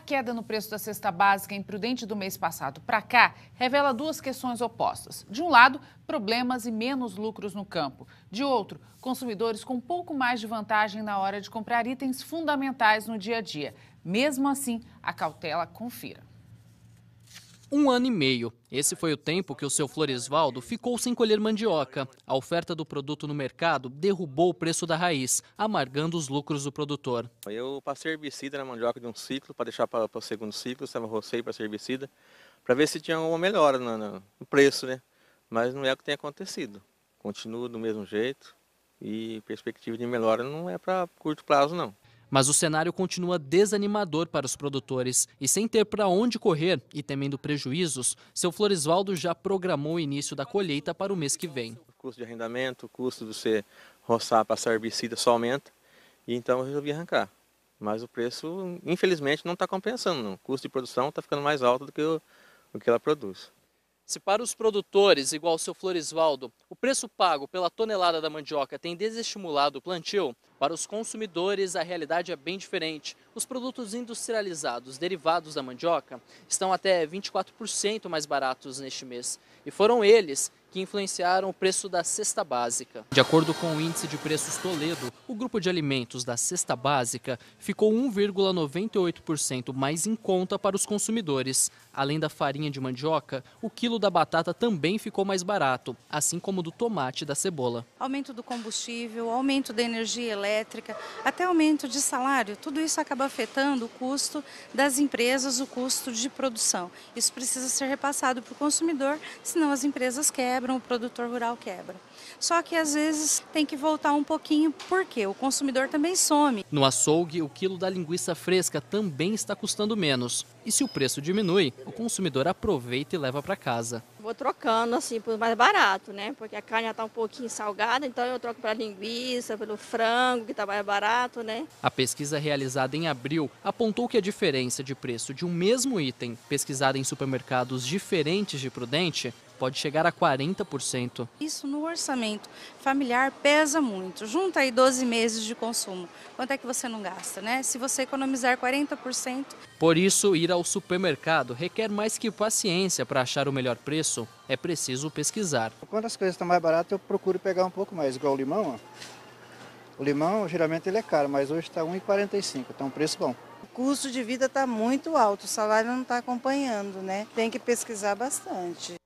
A queda no preço da cesta básica imprudente do mês passado para cá revela duas questões opostas. De um lado, problemas e menos lucros no campo. De outro, consumidores com pouco mais de vantagem na hora de comprar itens fundamentais no dia a dia. Mesmo assim, a cautela confira um ano e meio. Esse foi o tempo que o seu Floresvaldo ficou sem colher mandioca. A oferta do produto no mercado derrubou o preço da raiz, amargando os lucros do produtor. Eu passei herbicida na mandioca de um ciclo para deixar para, para o segundo ciclo, estava rocei para ser herbicida, para ver se tinha uma melhora no, no preço, né? Mas não é o que tem acontecido. Continua do mesmo jeito e perspectiva de melhora não é para curto prazo, não. Mas o cenário continua desanimador para os produtores e sem ter para onde correr e temendo prejuízos, seu Floresvaldo já programou o início da colheita para o mês que vem. O custo de arrendamento, o custo de você roçar, passar herbicida só aumenta e então eu resolvi arrancar. Mas o preço, infelizmente, não está compensando. Não. O custo de produção está ficando mais alto do que o, o que ela produz. Se para os produtores, igual o seu Florisvaldo, o preço pago pela tonelada da mandioca tem desestimulado o plantio, para os consumidores a realidade é bem diferente. Os produtos industrializados derivados da mandioca estão até 24% mais baratos neste mês. E foram eles que influenciaram o preço da cesta básica. De acordo com o índice de preços Toledo, o grupo de alimentos da cesta básica ficou 1,98% mais em conta para os consumidores. Além da farinha de mandioca, o quilo da batata também ficou mais barato, assim como do tomate e da cebola. Aumento do combustível, aumento da energia elétrica, até aumento de salário, tudo isso acaba afetando o custo das empresas, o custo de produção. Isso precisa ser repassado para o consumidor, senão as empresas quebram quebram, o produtor rural quebra. Só que às vezes tem que voltar um pouquinho, porque o consumidor também some. No açougue, o quilo da linguiça fresca também está custando menos. E se o preço diminui, o consumidor aproveita e leva para casa. Vou trocando assim por mais barato, né? Porque a carne já está um pouquinho salgada, então eu troco para linguiça, pelo frango, que está mais barato, né? A pesquisa realizada em abril apontou que a diferença de preço de um mesmo item pesquisado em supermercados diferentes de Prudente pode chegar a 40%. Isso no orçamento familiar pesa muito. Junta aí 12 meses de consumo. Quanto é que você não gasta, né? Se você economizar 40%. Por isso, ir ao supermercado requer mais que paciência para achar o melhor preço. É preciso pesquisar. Quando as coisas estão mais baratas, eu procuro pegar um pouco mais, igual o limão. Ó. O limão, geralmente, ele é caro, mas hoje está 1,45, então um preço bom. O custo de vida está muito alto, o salário não está acompanhando, né? Tem que pesquisar bastante.